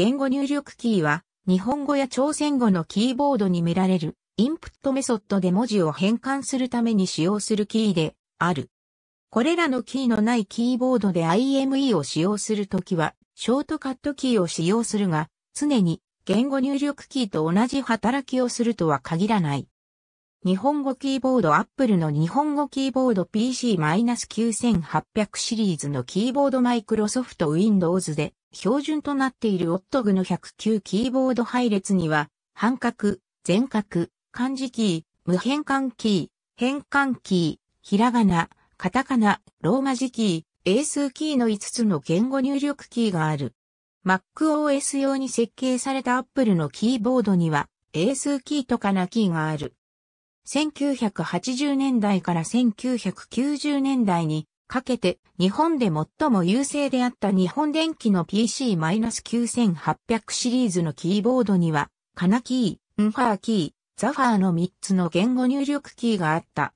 言語入力キーは、日本語や朝鮮語のキーボードに見られる、インプットメソッドで文字を変換するために使用するキーである。これらのキーのないキーボードで IME を使用するときは、ショートカットキーを使用するが、常に言語入力キーと同じ働きをするとは限らない。日本語キーボード Apple の日本語キーボード PC-9800 シリーズのキーボードマイクロソフト Windows で標準となっているオットグの109キーボード配列には、半角、全角、漢字キー、無変換キー、変換キー、ひらがな、カタカナ、ローマ字キー、英数キーの5つの言語入力キーがある。MacOS 用に設計された Apple のキーボードには、英数キーとかなキーがある。1980年代から1990年代にかけて日本で最も優勢であった日本電機の PC-9800 シリーズのキーボードには、カナキー、ンファーキー、ザファーの3つの言語入力キーがあった。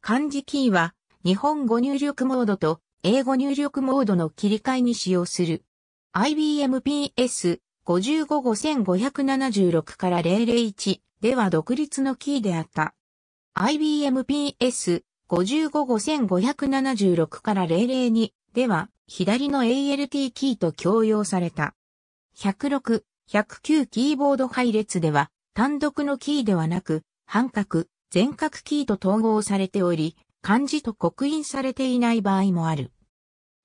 漢字キーは日本語入力モードと英語入力モードの切り替えに使用する。IBM PS55-5576 から001では独立のキーであった。IBM PS 555576から002では、左の ALT キーと共用された。106、109キーボード配列では、単独のキーではなく、半角、全角キーと統合されており、漢字と刻印されていない場合もある。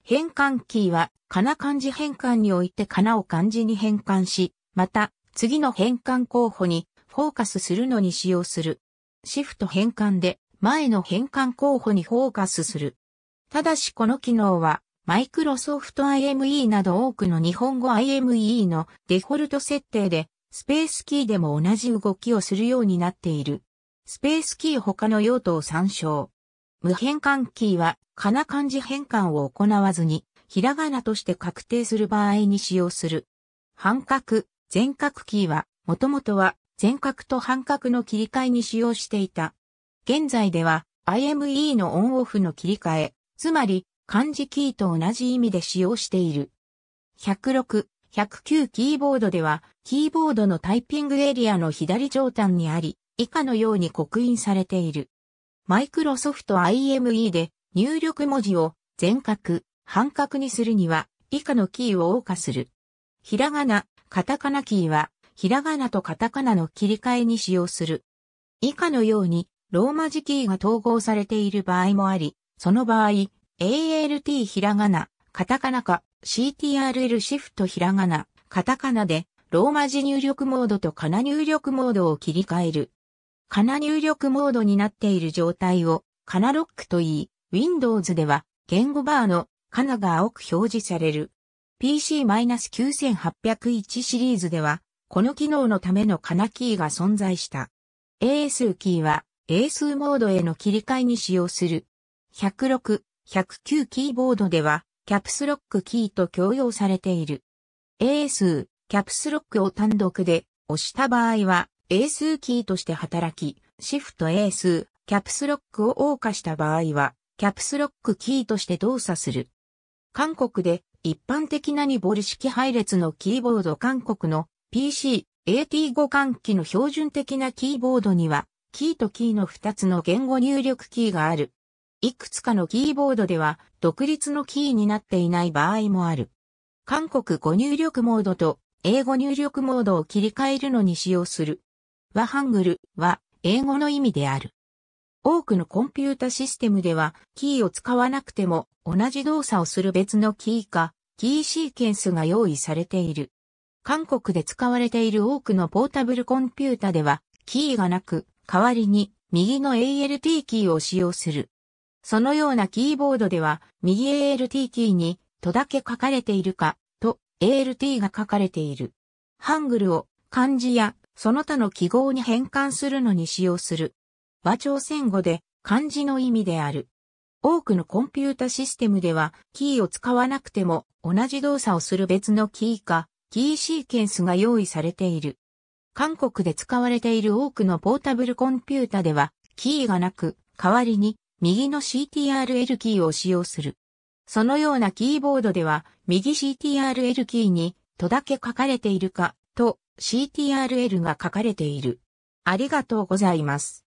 変換キーは、かな漢字変換においてかなを漢字に変換し、また、次の変換候補にフォーカスするのに使用する。シフト変換で前の変換候補にフォーカスする。ただしこの機能は、マイクロソフト IME など多くの日本語 IME のデフォルト設定で、スペースキーでも同じ動きをするようになっている。スペースキー他の用途を参照。無変換キーは、かな漢字変換を行わずに、ひらがなとして確定する場合に使用する。半角、全角キーは、もともとは、全角と半角の切り替えに使用していた。現在では IME のオンオフの切り替え、つまり漢字キーと同じ意味で使用している。106、109キーボードでは、キーボードのタイピングエリアの左上端にあり、以下のように刻印されている。マイクロソフト IME で入力文字を全角、半角にするには、以下のキーを謳歌する。ひらがな、カタカナキーは、ひらがなとカタカナの切り替えに使用する。以下のように、ローマ字キーが統合されている場合もあり、その場合、ALT ひらがな、カタカナか CTRL シフトひらがな、カタカナでローマ字入力モードとカナ入力モードを切り替える。カナ入力モードになっている状態をカナロックと言い、Windows では言語バーのカナが青く表示される。PC-9801 シリーズでは、この機能のためのカナキーが存在した。AS キーは英数モードへの切り替えに使用する。106、109キーボードでは、キャプスロックキーと共用されている。英数、キャプスロックを単独で押した場合は、英数キーとして働き、シフト英数、キャプスロックを謳歌した場合は、キャプスロックキーとして動作する。韓国で一般的なニボル式配列のキーボード韓国の PC、AT5 換機の標準的なキーボードにはキーとキーの2つの言語入力キーがある。いくつかのキーボードでは独立のキーになっていない場合もある。韓国語入力モードと英語入力モードを切り替えるのに使用する。和ハングルは英語の意味である。多くのコンピュータシステムではキーを使わなくても同じ動作をする別のキーかキーシーケンスが用意されている。韓国で使われている多くのポータブルコンピュータではキーがなく代わりに右の ALT キーを使用する。そのようなキーボードでは、右 ALT キーに、とだけ書かれているか、と ALT が書かれている。ハングルを漢字やその他の記号に変換するのに使用する。和朝鮮語で漢字の意味である。多くのコンピュータシステムではキーを使わなくても同じ動作をする別のキーかキーシーケンスが用意されている。韓国で使われている多くのポータブルコンピュータでは、キーがなく、代わりに右の CTRL キーを使用する。そのようなキーボードでは、右 CTRL キーに、とだけ書かれているか、と CTRL が書かれている。ありがとうございます。